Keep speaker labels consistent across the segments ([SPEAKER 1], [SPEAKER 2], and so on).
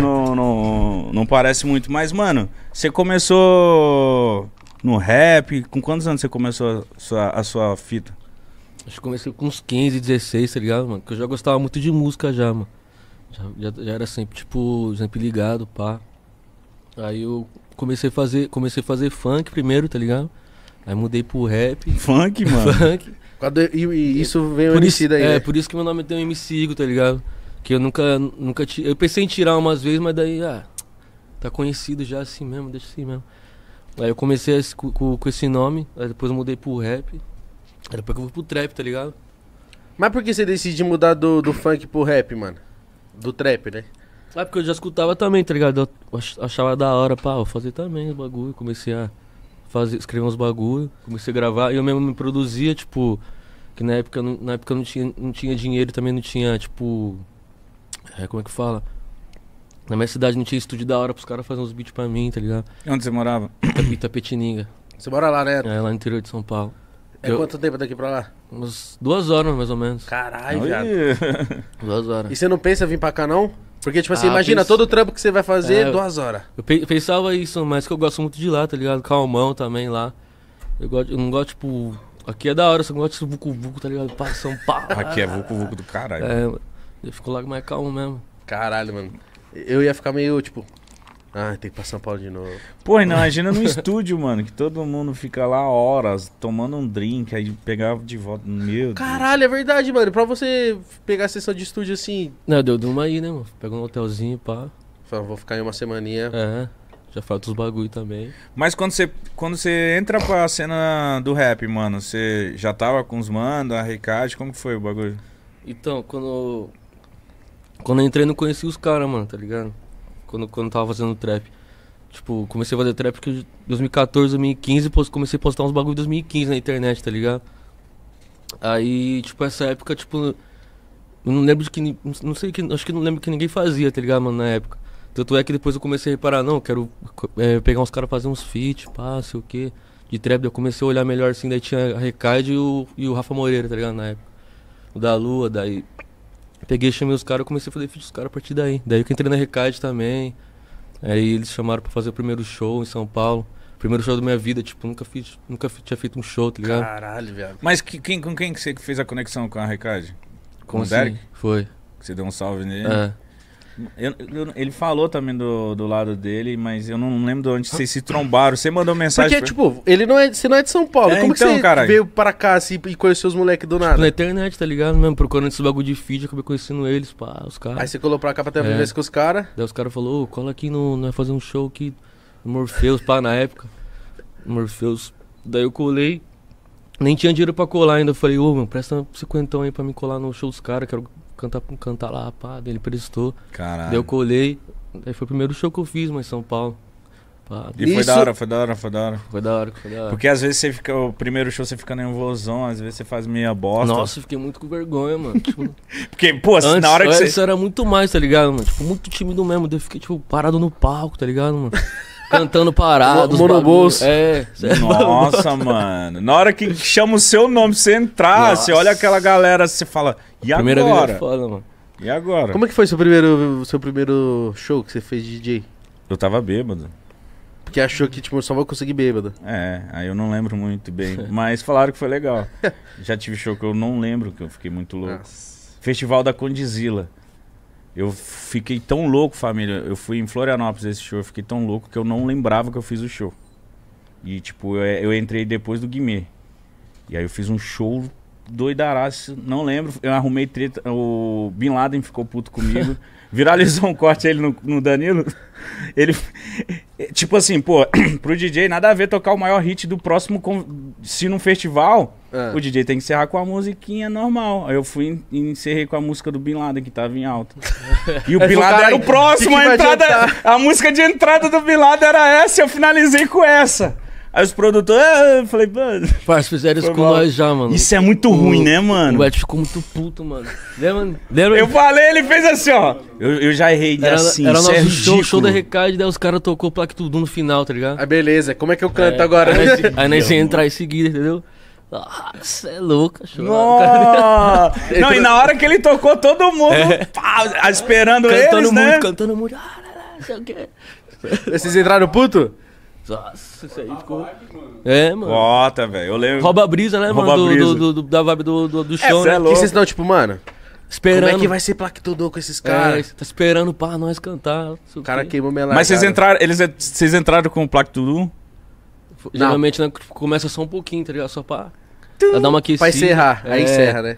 [SPEAKER 1] não, não, não parece muito. Mas, mano, você começou no rap. Com quantos anos você começou a sua, a sua fita? Acho que comecei com uns 15, 16, tá ligado, mano? Porque eu já gostava muito de música já, mano. Já, já, já era sempre,
[SPEAKER 2] tipo, sempre ligado, pá. Aí eu comecei a fazer, comecei a fazer funk primeiro, tá ligado? Aí mudei pro rap. Funk, mano? funk. E, e
[SPEAKER 3] isso veio por MC isso, daí, É, né? por
[SPEAKER 2] isso que meu nome tem um MC Igo, tá ligado? Que eu nunca, nunca Eu pensei em tirar umas vezes, mas daí, ah, tá conhecido já assim mesmo, deixa assim mesmo. Aí eu comecei esse, com, com, esse nome, aí depois eu mudei pro rap. Aí depois eu fui pro trap, tá ligado?
[SPEAKER 3] Mas por que você decide mudar do, do funk pro rap, mano? Do trap, né?
[SPEAKER 2] Ah, porque eu já escutava também, tá ligado? Eu achava da hora, pá, eu fazia também os bagulho, comecei a fazer, escrever uns bagulho, comecei a gravar, e eu mesmo me produzia, tipo, que na época, na época não, tinha, não tinha dinheiro, também não tinha, tipo, é, como é que fala? Na minha cidade não tinha estúdio da hora pros caras fazerem uns beats pra mim, tá ligado? Onde
[SPEAKER 1] você morava? Itapetininga.
[SPEAKER 2] Você mora lá, né? É, lá no interior de São Paulo. É Eu- quanto tempo daqui pra lá? Umas duas horas, mais ou menos. Caralho, viado.
[SPEAKER 3] Duas horas. E você não pensa vir pra cá, não? Porque, tipo assim, Ah, imagina penso. todo o trampo que você vai fazer, É, duas horas.
[SPEAKER 2] Eu pensava isso, mas que eu gosto muito de lá, tá ligado? Calmão também lá. Eu, gosto, eu não gosto, tipo. Aqui é da hora, só não gosto de vucu-vucu, tá ligado? para São Paulo. Aqui é vucu-vucu do caralho. É, ele ficou logo mais calmo mesmo. Caralho, mano.
[SPEAKER 3] Eu ia ficar meio, tipo... Ah, tem que ir pra São Paulo de novo. Pô, não, imagina no
[SPEAKER 1] estúdio, mano, que todo mundo fica lá horas tomando um drink, aí pegava de volta. Meu Caralho,
[SPEAKER 3] Deus. é verdade, mano. Pra você pegar a sessão de estúdio assim.
[SPEAKER 1] Não, deu de uma aí, né, mano? Pega um hotelzinho, pá.
[SPEAKER 2] Fala, vou ficar aí uma semaninha. É. Já falta os bagulho também.
[SPEAKER 1] Mas quando você, quando você entra pra cena do rap, mano, você já tava com os manda, a Ricard, como que foi o bagulho?
[SPEAKER 2] Então, quando
[SPEAKER 1] quando eu entrei, não conhecia os caras, mano, tá
[SPEAKER 2] ligado? Quando, quando tava fazendo trap. Tipo, comecei a fazer trap porque em 2014, 2015, comecei a postar uns bagulho em 2015 na internet, tá ligado? Aí, tipo, essa época, tipo, eu não lembro de que. Não sei que. Acho que não lembro que ninguém fazia, tá ligado, mano, na época. Tanto é que depois eu comecei a reparar, não, quero é, pegar uns caras fazer uns feats, pá, sei o quê. De trap, eu comecei a olhar melhor assim, daí tinha a Recade e o, e o Rafa Moreira, tá ligado, na época. O da Lua, daí Peguei, chamei os caras, comecei a fazer vídeo dos caras a partir daí. Daí que entrei na Recade também. Aí eles chamaram pra fazer o primeiro show em São Paulo. Primeiro show da minha
[SPEAKER 1] vida, tipo, nunca fiz,
[SPEAKER 2] nunca fiz, tinha feito um show, tá ligado?
[SPEAKER 1] Caralho, velho. Mas que, quem, com quem que você fez a conexão com a Recade? Com o Derek? Assim? Foi. Que você deu um salve nele. É. Eu, eu, ele falou também do, do lado dele, mas eu não lembro de onde vocês se trombaram. Você mandou mensagem. Porque, pra...
[SPEAKER 3] tipo, ele não é, você não é de São Paulo. É, Como então, que você caralho.
[SPEAKER 1] veio pra cá assim, e
[SPEAKER 3] conheceu os moleques do nada?
[SPEAKER 2] Tipo, na internet, tá ligado? Mesmo, procurando esses bagulho de feed, acabei conhecendo eles, pá, os caras. Aí você colou pra cá pra ter é. uma com os caras. Daí os caras falaram, ô, cola aqui no. é fazer um show aqui. Morpheus, pá, na época. Morpheus. Daí eu colei. Nem tinha dinheiro pra colar ainda. Eu falei, ô, meu, presta presta cinquentão aí pra me colar no show dos caras. Quero cantar canta lá, pá, ele prestou. Caralho. Daí eu colei. Daí foi o primeiro show que eu fiz, mas São Paulo. Pá, e isso... foi da hora, foi
[SPEAKER 1] da hora, foi da hora. Foi da hora, foi da hora. Porque às vezes você fica. O primeiro show você fica nervosão, às vezes você faz meia bosta. Nossa, eu fiquei
[SPEAKER 2] muito com vergonha, mano. Tipo, Porque, pô, assim, antes, na hora que antes você.
[SPEAKER 1] era muito mais, tá ligado, mano? Tipo, muito tímido
[SPEAKER 2] mesmo. Daí eu fiquei, tipo, parado no palco, tá ligado, mano?
[SPEAKER 1] cantando parado. Mano bolso. É. Nossa, mano. Na hora que chama o seu nome você entrar, Nossa. você olha aquela galera, você fala, e Primeira é agora? Foda, mano. E agora? Como
[SPEAKER 3] é que foi seu primeiro, seu primeiro
[SPEAKER 1] show que você fez de DJ? Eu tava bêbado. Porque achou que tipo, só vou conseguir bêbado. É, aí eu não lembro muito bem. mas falaram que foi legal. Já tive show que eu não lembro, que eu fiquei muito louco. Nossa. Festival da Condizila. Eu fiquei tão louco, família. Eu fui em Florianópolis esse show, eu fiquei tão louco que eu não lembrava que eu fiz o show. E, tipo, eu, eu entrei depois do Guimê. E aí eu fiz um show doidaraço, não lembro. Eu arrumei treta. O Bin Laden ficou puto comigo. Viralizou um corte ele no, no Danilo. Ele. Tipo assim, pô, pro DJ nada a ver tocar o maior hit do próximo. Se num festival é. O DJ tem que encerrar com a musiquinha normal. Aí eu fui e encerrei com a música do Bin Laden, que tava em alta. E o Bin Laden era o próximo, que que a entrada. Adiantar? A música de entrada do Bin Laden era essa, e eu finalizei com essa. Aí os produtores, ah", eu falei, mano. Parça, fizeram
[SPEAKER 2] isso com mal. nós já, mano. Isso é muito o, ruim, né, mano? O Ed ficou muito
[SPEAKER 1] puto, mano. Lembra? Lembra? Eu falei, ele fez assim, ó. Eu, eu já errei era, assim. Era é nosso é show, show da
[SPEAKER 2] Recade, daí os caras tocou o plaque tudo no final, tá ligado? Ah, beleza. Como é que eu canto é, agora? Aí, aí nós entrar em seguida, entendeu? Nossa, é louco, tá Nossa. Não, e tá na hora
[SPEAKER 1] que ele tocou, todo mundo é. pá, esperando cantando eles, mundo, né? Cantando muito, cantando muito. Vocês entraram puto?
[SPEAKER 2] Nossa, isso aí tá ficou. É, mano. Bota, velho. Eu lembro. Rouba brisa, né, Rouba mano? Brisa. Do, do, do, da vibe do, do, do show, é, né? É louco. E vocês estão, tipo, mano. Esperando. Como é que vai ser plaquitodô com esses é, caras? É, tá esperando pra nós cantar. O cara que... queimou minha Mas vocês
[SPEAKER 1] entraram, eles, vocês entraram com o plaquitodô? Geralmente
[SPEAKER 2] né, começa só um pouquinho, tá ligado? Só pra.
[SPEAKER 1] Ela dá uma aquecida. Pra encerrar. Aí é. encerra, né?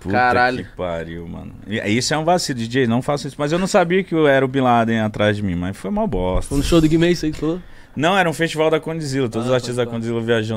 [SPEAKER 1] Puta Caralho. que pariu, mano. Isso é um vacilo, DJ, não faça isso. Mas eu não sabia que eu era o Bin Laden atrás de mim, mas foi uma bosta. Foi no show do Guimê isso aí que falou? Não, era um festival da Condizila. Todos ah, os artistas da Condizila viajando.